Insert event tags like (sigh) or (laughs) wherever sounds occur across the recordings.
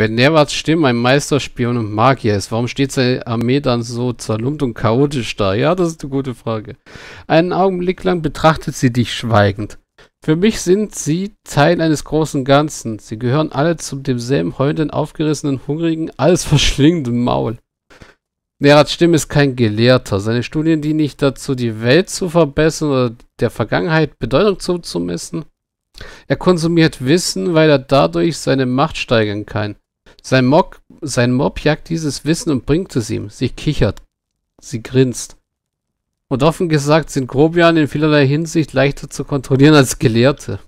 Wenn Nervats Stimme ein Meisterspion und Magier ist, warum steht seine Armee dann so zerlumpt und chaotisch da? Ja, das ist eine gute Frage. Einen Augenblick lang betrachtet sie dich schweigend. Für mich sind sie Teil eines großen Ganzen. Sie gehören alle zu demselben heulenden, aufgerissenen, hungrigen, alles verschlingenden Maul. Nerats Stimme ist kein Gelehrter. Seine Studien dienen nicht dazu, die Welt zu verbessern oder der Vergangenheit Bedeutung zuzumessen. Er konsumiert Wissen, weil er dadurch seine Macht steigern kann. Sein Mob, sein Mob jagt dieses Wissen und bringt es ihm. Sie kichert. Sie grinst. Und offen gesagt sind Grobian in vielerlei Hinsicht leichter zu kontrollieren als Gelehrte.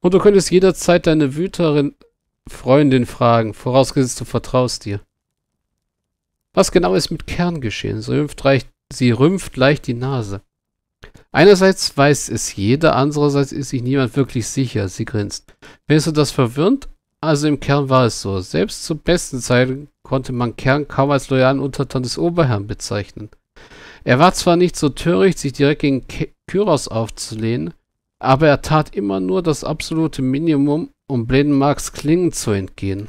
Und du könntest jederzeit deine Wüterin Freundin fragen, vorausgesetzt du vertraust dir. Was genau ist mit Kern geschehen? Sie rümpft, leicht, sie rümpft leicht die Nase. Einerseits weiß es jeder, andererseits ist sich niemand wirklich sicher. Sie grinst. Findest du das verwirrt also im Kern war es so. Selbst zur besten Zeit konnte man Kern kaum als loyalen Untertan des Oberherrn bezeichnen. Er war zwar nicht so töricht, sich direkt gegen Kyros aufzulehnen, aber er tat immer nur das absolute Minimum, um Bledenmarks Klingen zu entgehen.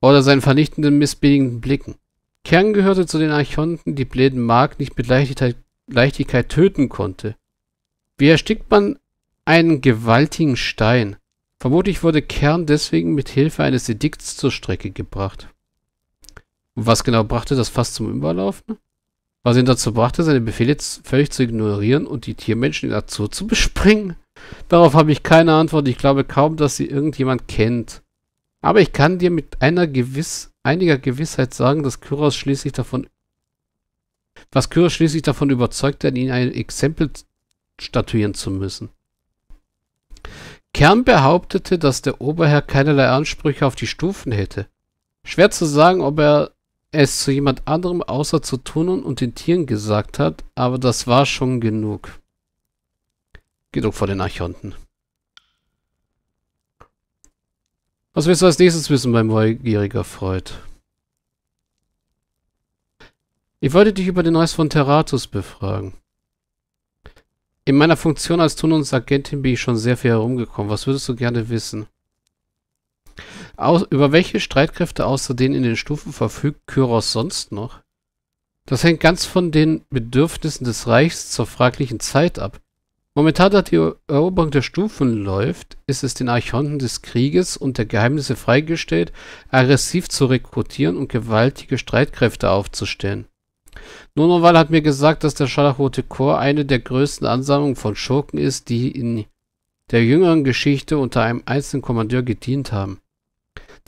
Oder seinen vernichtenden, missbilligenden Blicken. Kern gehörte zu den Archonten, die Bledenmark nicht mit Leichtigkeit, Leichtigkeit töten konnte. Wie erstickt man einen gewaltigen Stein? Vermutlich wurde Kern deswegen mit Hilfe eines Edikts zur Strecke gebracht. Und was genau brachte das fast zum Überlaufen? Was ihn dazu brachte, seine Befehle völlig zu ignorieren und die Tiermenschen in Azur zu bespringen? Darauf habe ich keine Antwort. Ich glaube kaum, dass sie irgendjemand kennt. Aber ich kann dir mit einer gewiss, einiger Gewissheit sagen, dass Kyros schließlich davon was Kyros schließlich davon überzeugte, an ihn ein Exempel statuieren zu müssen. Kern behauptete, dass der Oberherr keinerlei Ansprüche auf die Stufen hätte. Schwer zu sagen, ob er es zu jemand anderem außer zu Tunnern und den Tieren gesagt hat, aber das war schon genug. Genug vor den Archonten. Was willst du als nächstes wissen, mein neugieriger Freund? Ich wollte dich über den Rest von Terratus befragen. In meiner Funktion als Tunnelsagentin bin ich schon sehr viel herumgekommen. Was würdest du gerne wissen? Aus, über welche Streitkräfte außer denen in den Stufen verfügt Kyros sonst noch? Das hängt ganz von den Bedürfnissen des Reichs zur fraglichen Zeit ab. Momentan, da die Eroberung der Stufen läuft, ist es den Archonten des Krieges und der Geheimnisse freigestellt, aggressiv zu rekrutieren und gewaltige Streitkräfte aufzustellen. Nonowal hat mir gesagt, dass der Scharlachrote Chor eine der größten Ansammlungen von Schurken ist, die in der jüngeren Geschichte unter einem einzelnen Kommandeur gedient haben.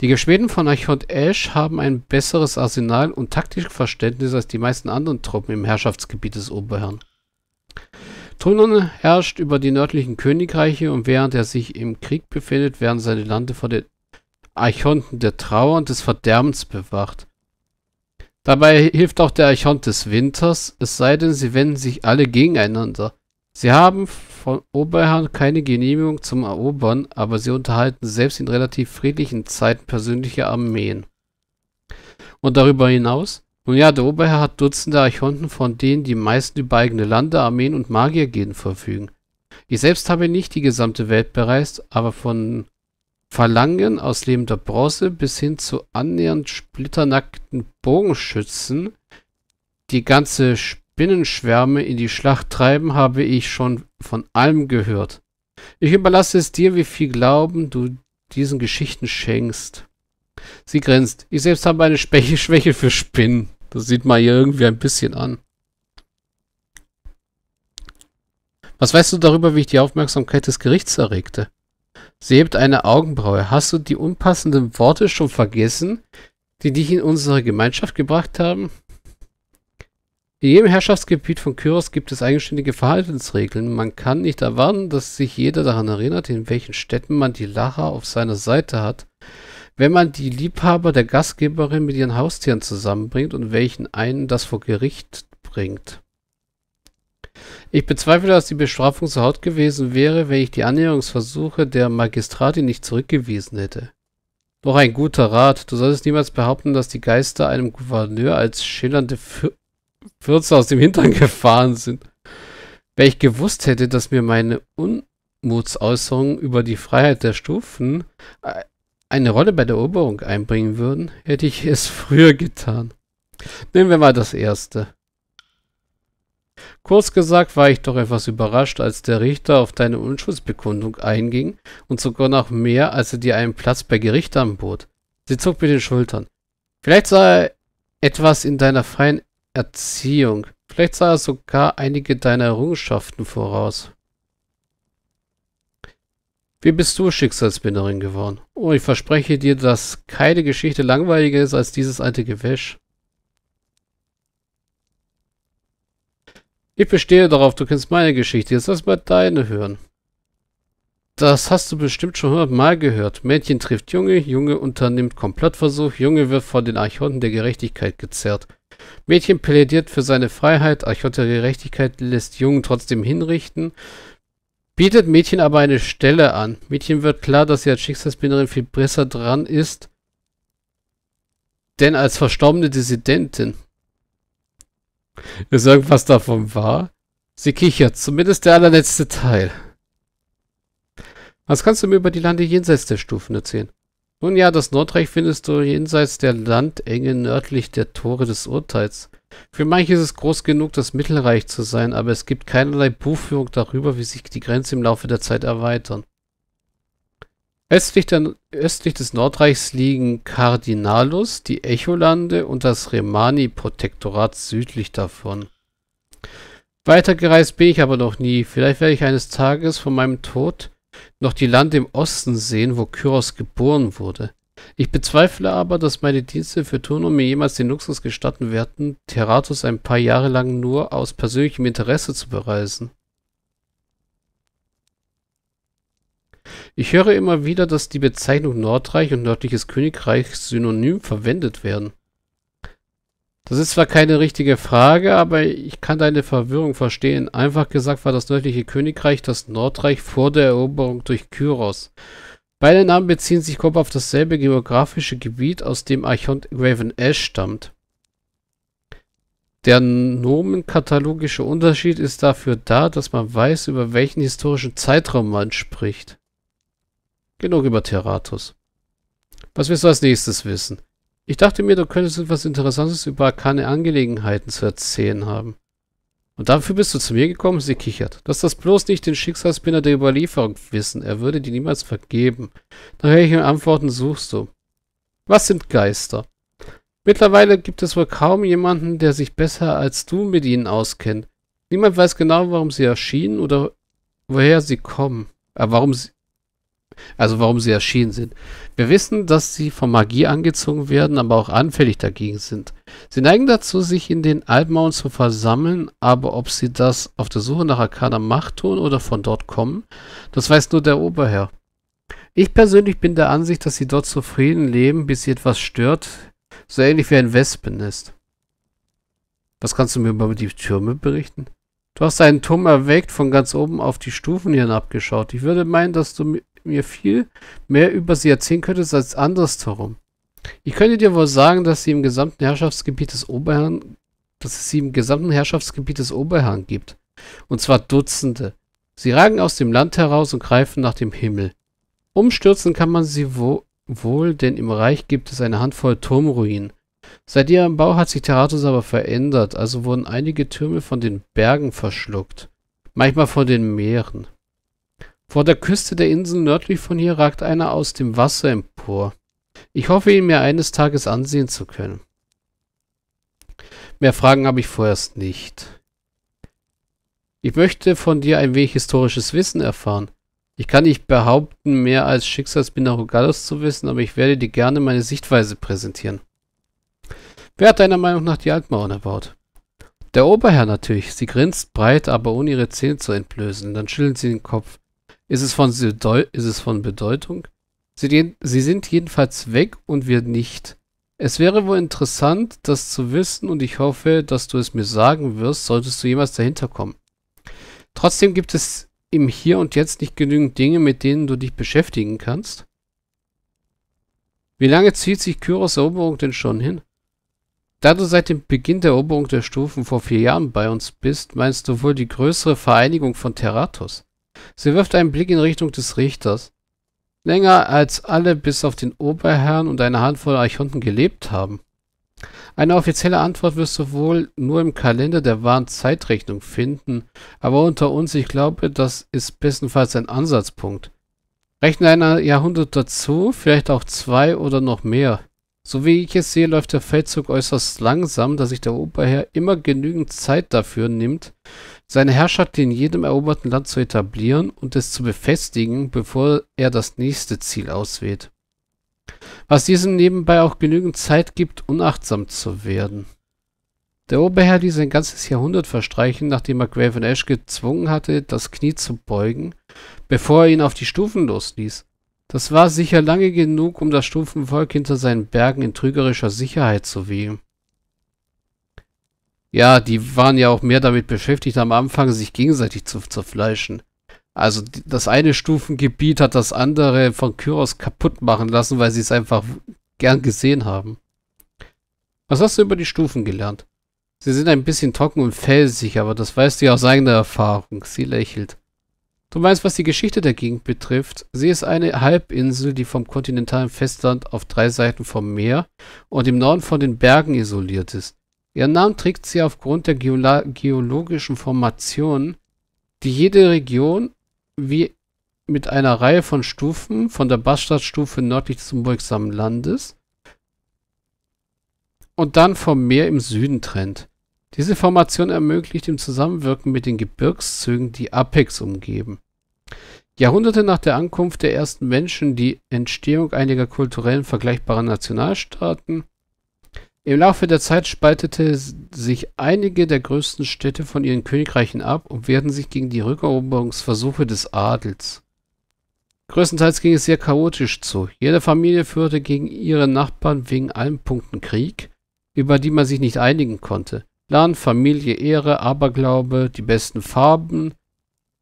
Die Geschweden von Archont Ash haben ein besseres Arsenal und taktisches Verständnis als die meisten anderen Truppen im Herrschaftsgebiet des Oberherrn. Trunon herrscht über die nördlichen Königreiche und während er sich im Krieg befindet, werden seine Lande von den Archonten der Trauer und des Verderbens bewacht. Dabei hilft auch der Archont des Winters, es sei denn, sie wenden sich alle gegeneinander. Sie haben von Oberherrn keine Genehmigung zum Erobern, aber sie unterhalten selbst in relativ friedlichen Zeiten persönliche Armeen. Und darüber hinaus? Nun ja, der Oberherr hat Dutzende Archonten, von denen die meisten über eigene Lande, Armeen und Magiergilden verfügen. Ich selbst habe nicht die gesamte Welt bereist, aber von Phalangen aus lebender Bronze bis hin zu annähernd splitternackten Bogenschützen, die ganze Spinnenschwärme in die Schlacht treiben, habe ich schon von allem gehört. Ich überlasse es dir, wie viel Glauben du diesen Geschichten schenkst. Sie grinst. Ich selbst habe eine Schwäche für Spinnen. Das sieht man hier irgendwie ein bisschen an. Was weißt du darüber, wie ich die Aufmerksamkeit des Gerichts erregte? Sie hebt eine Augenbraue. Hast du die unpassenden Worte schon vergessen, die dich in unsere Gemeinschaft gebracht haben? In jedem Herrschaftsgebiet von Kyros gibt es eigenständige Verhaltensregeln. Man kann nicht erwarten, dass sich jeder daran erinnert, in welchen Städten man die Lacher auf seiner Seite hat, wenn man die Liebhaber der Gastgeberin mit ihren Haustieren zusammenbringt und welchen einen das vor Gericht bringt. Ich bezweifle, dass die Bestrafung so hart gewesen wäre, wenn ich die Annäherungsversuche der Magistratin nicht zurückgewiesen hätte. Noch ein guter Rat. Du solltest niemals behaupten, dass die Geister einem Gouverneur als schillernde Fürze aus dem Hintern gefahren sind. Wenn ich gewusst hätte, dass mir meine Unmutsäußerungen über die Freiheit der Stufen äh, eine Rolle bei der Eroberung einbringen würden, hätte ich es (laughs) früher getan. Nehmen wir mal das erste. Kurz gesagt war ich doch etwas überrascht, als der Richter auf deine Unschuldsbekundung einging und sogar noch mehr, als er dir einen Platz bei Gericht anbot. Sie zog mit den Schultern. Vielleicht sah er etwas in deiner freien Erziehung. Vielleicht sah er sogar einige deiner Errungenschaften voraus. Wie bist du Schicksalsbinderin geworden? Oh, ich verspreche dir, dass keine Geschichte langweiliger ist als dieses alte Gewäsch. Ich bestehe darauf, du kennst meine Geschichte. Jetzt lass mal deine hören. Das hast du bestimmt schon hundertmal gehört. Mädchen trifft Junge, Junge unternimmt Komplottversuch, Junge wird von den Archonten der Gerechtigkeit gezerrt. Mädchen plädiert für seine Freiheit, Archont der Gerechtigkeit lässt Jungen trotzdem hinrichten, bietet Mädchen aber eine Stelle an. Mädchen wird klar, dass sie als Schicksalsbinderin viel besser dran ist, denn als verstorbene Dissidentin ist irgendwas davon wahr? Sie kichert, zumindest der allerletzte Teil. Was kannst du mir über die Lande jenseits der Stufen erzählen? Nun ja, das Nordreich findest du jenseits der Landenge nördlich der Tore des Urteils. Für manche ist es groß genug, das Mittelreich zu sein, aber es gibt keinerlei Buchführung darüber, wie sich die Grenzen im Laufe der Zeit erweitern. Östlich, der, östlich des Nordreichs liegen Cardinalus, die Echolande und das Remani-Protektorat südlich davon. Weitergereist bin ich aber noch nie. Vielleicht werde ich eines Tages von meinem Tod noch die Lande im Osten sehen, wo Kyros geboren wurde. Ich bezweifle aber, dass meine Dienste für Turno mir jemals den Luxus gestatten werden, Teratus ein paar Jahre lang nur aus persönlichem Interesse zu bereisen. Ich höre immer wieder, dass die Bezeichnung Nordreich und nördliches Königreich synonym verwendet werden. Das ist zwar keine richtige Frage, aber ich kann deine Verwirrung verstehen. Einfach gesagt war das nördliche Königreich das Nordreich vor der Eroberung durch Kyros. Beide Namen beziehen sich grob auf dasselbe geografische Gebiet, aus dem Archont Raven Ash stammt. Der nomenkatalogische Unterschied ist dafür da, dass man weiß, über welchen historischen Zeitraum man spricht. Genug über Terratus. Was wirst du als nächstes wissen? Ich dachte mir, du könntest etwas Interessantes über keine Angelegenheiten zu erzählen haben. Und dafür bist du zu mir gekommen? Sie kichert. Lass das bloß nicht den Schicksalsbinder der Überlieferung wissen. Er würde dir niemals vergeben. Nach welchen Antworten suchst du? Was sind Geister? Mittlerweile gibt es wohl kaum jemanden, der sich besser als du mit ihnen auskennt. Niemand weiß genau, warum sie erschienen oder woher sie kommen. Äh, warum sie, also warum sie erschienen sind. Wir wissen, dass sie von Magie angezogen werden, aber auch anfällig dagegen sind. Sie neigen dazu, sich in den Altmauern zu versammeln, aber ob sie das auf der Suche nach Arcana Macht tun oder von dort kommen, das weiß nur der Oberherr. Ich persönlich bin der Ansicht, dass sie dort zufrieden leben, bis sie etwas stört, so ähnlich wie ein Wespennest. Was kannst du mir über die Türme berichten? Du hast einen Turm erweckt, von ganz oben auf die Stufen hinabgeschaut. Ich würde meinen, dass du mir viel mehr über sie erzählen könntest als andersherum. Ich könnte dir wohl sagen, dass sie im gesamten Herrschaftsgebiet des Oberherrn, dass es sie im gesamten Herrschaftsgebiet des Oberherrn gibt. Und zwar Dutzende. Sie ragen aus dem Land heraus und greifen nach dem Himmel. Umstürzen kann man sie wo wohl, denn im Reich gibt es eine Handvoll Turmruinen. Seit ihrem Bau hat sich Terratus aber verändert, also wurden einige Türme von den Bergen verschluckt, manchmal von den Meeren. Vor der Küste der Insel nördlich von hier ragt einer aus dem Wasser empor. Ich hoffe, ihn mir eines Tages ansehen zu können. Mehr Fragen habe ich vorerst nicht. Ich möchte von dir ein wenig historisches Wissen erfahren. Ich kann nicht behaupten, mehr als Schicksalsbinder Rogalos zu wissen, aber ich werde dir gerne meine Sichtweise präsentieren. Wer hat deiner Meinung nach die Altmauern erbaut? Der Oberherr natürlich. Sie grinst breit, aber ohne ihre Zähne zu entblößen. Dann schütteln sie den Kopf. Ist es von, ist es von Bedeutung? Sie, sie sind jedenfalls weg und wir nicht. Es wäre wohl interessant, das zu wissen und ich hoffe, dass du es mir sagen wirst, solltest du jemals dahinter kommen. Trotzdem gibt es im Hier und Jetzt nicht genügend Dinge, mit denen du dich beschäftigen kannst. Wie lange zieht sich Kyros Eroberung denn schon hin? Da du seit dem Beginn der Eroberung der Stufen vor vier Jahren bei uns bist, meinst du wohl die größere Vereinigung von Terratus? Sie wirft einen Blick in Richtung des Richters. Länger als alle bis auf den Oberherrn und eine Handvoll Archonten gelebt haben. Eine offizielle Antwort wirst du wohl nur im Kalender der wahren Zeitrechnung finden, aber unter uns, ich glaube, das ist bestenfalls ein Ansatzpunkt. Rechne ein Jahrhundert dazu, vielleicht auch zwei oder noch mehr. So wie ich es sehe, läuft der Feldzug äußerst langsam, da sich der Oberherr immer genügend Zeit dafür nimmt, seine Herrschaft in jedem eroberten Land zu etablieren und es zu befestigen, bevor er das nächste Ziel auswählt. Was diesem nebenbei auch genügend Zeit gibt, unachtsam zu werden. Der Oberherr ließ ein ganzes Jahrhundert verstreichen, nachdem er Graven Ash gezwungen hatte, das Knie zu beugen, bevor er ihn auf die Stufen losließ. Das war sicher lange genug, um das Stufenvolk hinter seinen Bergen in trügerischer Sicherheit zu wiegen. Ja, die waren ja auch mehr damit beschäftigt, am Anfang sich gegenseitig zu zerfleischen. Also das eine Stufengebiet hat das andere von Kyros kaputt machen lassen, weil sie es einfach gern gesehen haben. Was hast du über die Stufen gelernt? Sie sind ein bisschen trocken und felsig, aber das weißt du ja aus eigener Erfahrung. Sie lächelt. Du meinst, was die Geschichte der Gegend betrifft. Sie ist eine Halbinsel, die vom kontinentalen Festland auf drei Seiten vom Meer und im Norden von den Bergen isoliert ist. Ihren Namen trägt sie aufgrund der Geola geologischen Formationen, die jede Region wie mit einer Reihe von Stufen von der Bastardstufe nördlich zum beugsamen Landes und dann vom Meer im Süden trennt. Diese Formation ermöglicht im Zusammenwirken mit den Gebirgszügen, die Apex umgeben. Jahrhunderte nach der Ankunft der ersten Menschen die Entstehung einiger kulturellen vergleichbarer Nationalstaaten. Im Laufe der Zeit spaltete sich einige der größten Städte von ihren Königreichen ab und wehrten sich gegen die Rückeroberungsversuche des Adels. Größtenteils ging es sehr chaotisch zu. Jede Familie führte gegen ihre Nachbarn wegen allen Punkten Krieg, über die man sich nicht einigen konnte. Plan, Familie, Ehre, Aberglaube, die besten Farben,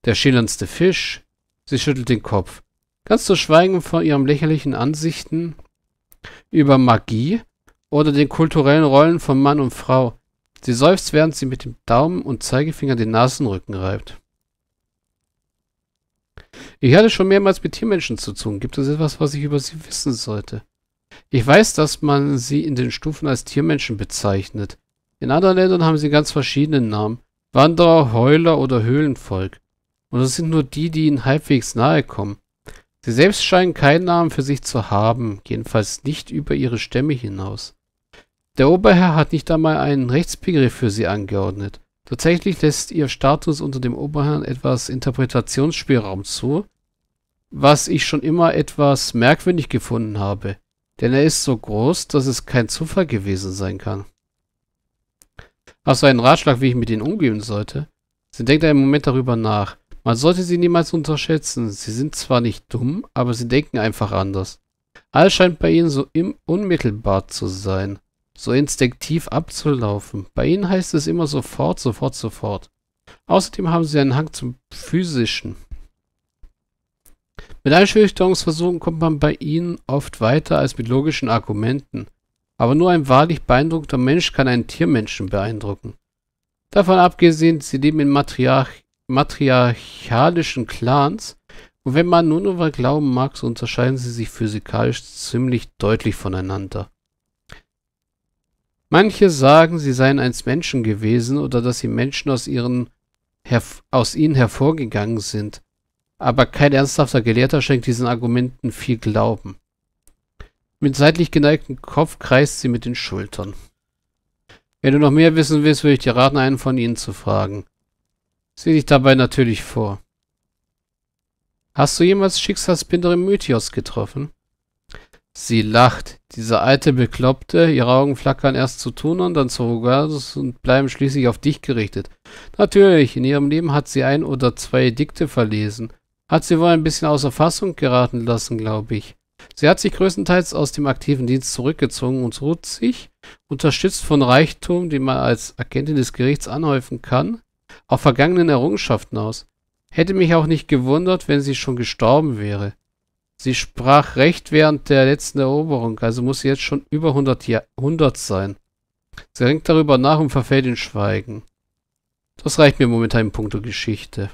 der schillerndste Fisch. Sie schüttelt den Kopf. Ganz zu schweigen von ihren lächerlichen Ansichten über Magie oder den kulturellen Rollen von Mann und Frau. Sie seufzt, während sie mit dem Daumen und Zeigefinger den Nasenrücken reibt. Ich hatte schon mehrmals mit Tiermenschen zu tun. Gibt es etwas, was ich über sie wissen sollte? Ich weiß, dass man sie in den Stufen als Tiermenschen bezeichnet. In anderen Ländern haben sie ganz verschiedene Namen. Wanderer, Heuler oder Höhlenvolk. Und es sind nur die, die ihnen halbwegs nahe kommen. Sie selbst scheinen keinen Namen für sich zu haben, jedenfalls nicht über ihre Stämme hinaus. Der Oberherr hat nicht einmal einen Rechtsbegriff für sie angeordnet. Tatsächlich lässt ihr Status unter dem Oberherrn etwas Interpretationsspielraum zu, was ich schon immer etwas merkwürdig gefunden habe, denn er ist so groß, dass es kein Zufall gewesen sein kann. Hast du einen Ratschlag, wie ich mit ihnen umgehen sollte? Sie denkt einen Moment darüber nach. Man sollte sie niemals unterschätzen. Sie sind zwar nicht dumm, aber sie denken einfach anders. Alles scheint bei ihnen so im unmittelbar zu sein, so instinktiv abzulaufen. Bei ihnen heißt es immer sofort, sofort, sofort. Außerdem haben sie einen Hang zum Physischen. Mit Einschüchterungsversuchen kommt man bei ihnen oft weiter als mit logischen Argumenten aber nur ein wahrlich beeindruckter Mensch kann einen Tiermenschen beeindrucken. Davon abgesehen, sie leben in Matriarch matriarchalischen Clans, und wenn man nun über glauben mag, so unterscheiden sie sich physikalisch ziemlich deutlich voneinander. Manche sagen, sie seien einst Menschen gewesen oder dass sie Menschen aus, ihren, aus ihnen hervorgegangen sind, aber kein ernsthafter Gelehrter schenkt diesen Argumenten viel Glauben. Mit seitlich geneigtem Kopf kreist sie mit den Schultern. Wenn du noch mehr wissen willst, würde ich dir raten, einen von ihnen zu fragen. Sieh dich dabei natürlich vor. Hast du jemals Schicksalsbinder im Mythios getroffen? Sie lacht. Dieser alte Bekloppte, ihre Augen flackern erst zu und dann zu Rogasus und bleiben schließlich auf dich gerichtet. Natürlich, in ihrem Leben hat sie ein oder zwei Edikte verlesen. Hat sie wohl ein bisschen außer Fassung geraten lassen, glaube ich. Sie hat sich größtenteils aus dem aktiven Dienst zurückgezogen und ruht sich, unterstützt von Reichtum, den man als Agentin des Gerichts anhäufen kann, auf vergangenen Errungenschaften aus. Hätte mich auch nicht gewundert, wenn sie schon gestorben wäre. Sie sprach recht während der letzten Eroberung, also muss sie jetzt schon über 100, Jahr 100 sein. Sie denkt darüber nach und verfällt in Schweigen. Das reicht mir momentan in puncto Geschichte.